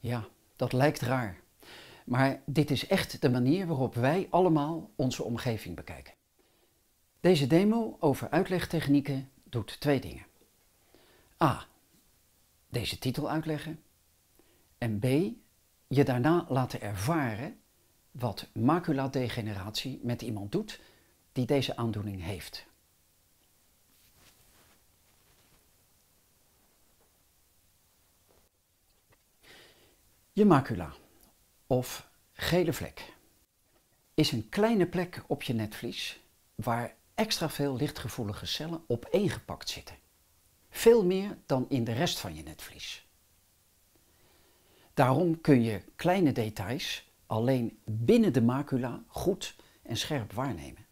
Ja, dat lijkt raar. Maar dit is echt de manier waarop wij allemaal onze omgeving bekijken. Deze demo over uitlegtechnieken doet twee dingen. A. Deze titel uitleggen. En B. Je daarna laten ervaren wat maculadegeneratie met iemand doet die deze aandoening heeft. Je macula of gele vlek is een kleine plek op je netvlies waar extra veel lichtgevoelige cellen opeengepakt zitten. Veel meer dan in de rest van je netvlies. Daarom kun je kleine details alleen binnen de macula goed en scherp waarnemen.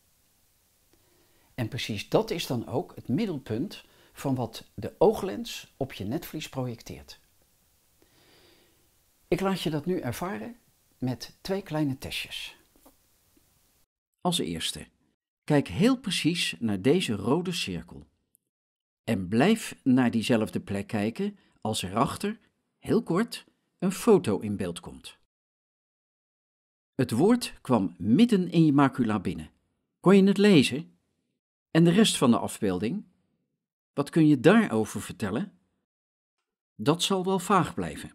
En precies dat is dan ook het middelpunt van wat de ooglens op je netvlies projecteert. Ik laat je dat nu ervaren met twee kleine testjes. Als eerste, kijk heel precies naar deze rode cirkel. En blijf naar diezelfde plek kijken als erachter, heel kort, een foto in beeld komt. Het woord kwam midden in je macula binnen. Kon je het lezen? En de rest van de afbeelding? Wat kun je daarover vertellen? Dat zal wel vaag blijven.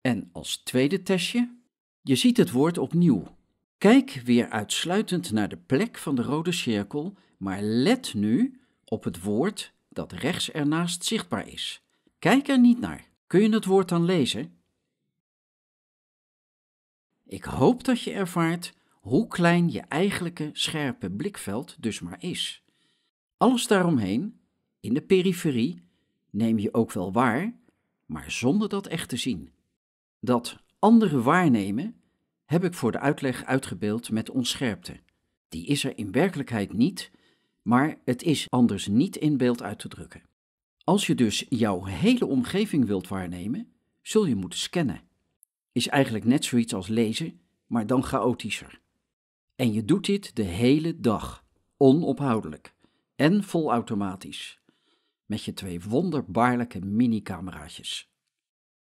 En als tweede testje, je ziet het woord opnieuw. Kijk weer uitsluitend naar de plek van de rode cirkel, maar let nu op het woord dat rechts ernaast zichtbaar is. Kijk er niet naar. Kun je het woord dan lezen? Ik hoop dat je ervaart hoe klein je eigenlijke scherpe blikveld dus maar is. Alles daaromheen, in de periferie, neem je ook wel waar, maar zonder dat echt te zien. Dat andere waarnemen heb ik voor de uitleg uitgebeeld met onscherpte. Die is er in werkelijkheid niet, maar het is anders niet in beeld uit te drukken. Als je dus jouw hele omgeving wilt waarnemen, zul je moeten scannen. Is eigenlijk net zoiets als lezen, maar dan chaotischer. En je doet dit de hele dag, onophoudelijk en volautomatisch, met je twee wonderbaarlijke minicameraatjes.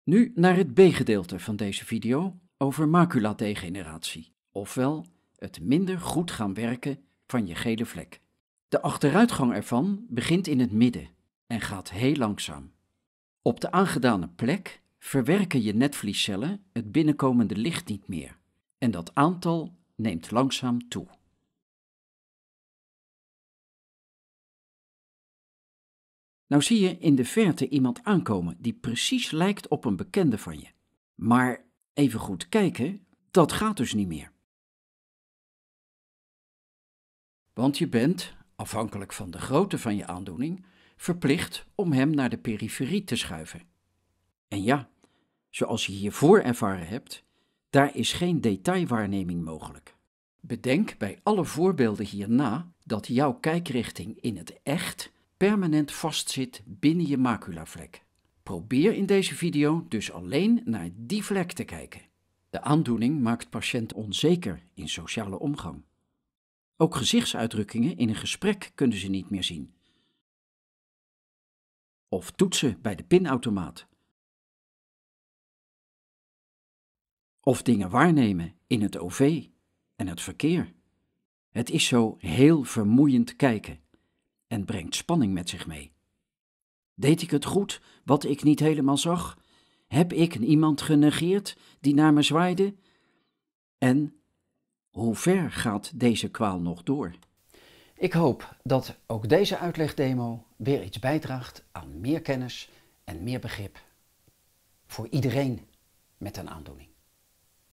Nu naar het B-gedeelte van deze video over maculadegeneratie, ofwel het minder goed gaan werken van je gele vlek. De achteruitgang ervan begint in het midden en gaat heel langzaam. Op de aangedane plek verwerken je netvliescellen het binnenkomende licht niet meer en dat aantal neemt langzaam toe. Nou zie je in de verte iemand aankomen die precies lijkt op een bekende van je. Maar even goed kijken, dat gaat dus niet meer. Want je bent, afhankelijk van de grootte van je aandoening, verplicht om hem naar de periferie te schuiven. En ja, zoals je hiervoor ervaren hebt, daar is geen detailwaarneming mogelijk. Bedenk bij alle voorbeelden hierna dat jouw kijkrichting in het echt permanent vastzit binnen je maculavlek. Probeer in deze video dus alleen naar die vlek te kijken. De aandoening maakt patiënt onzeker in sociale omgang. Ook gezichtsuitdrukkingen in een gesprek kunnen ze niet meer zien. Of toetsen bij de pinautomaat. Of dingen waarnemen in het OV en het verkeer. Het is zo heel vermoeiend kijken en brengt spanning met zich mee. Deed ik het goed wat ik niet helemaal zag? Heb ik iemand genegeerd die naar me zwaaide? En hoe ver gaat deze kwaal nog door? Ik hoop dat ook deze uitlegdemo weer iets bijdraagt aan meer kennis en meer begrip. Voor iedereen met een aandoening.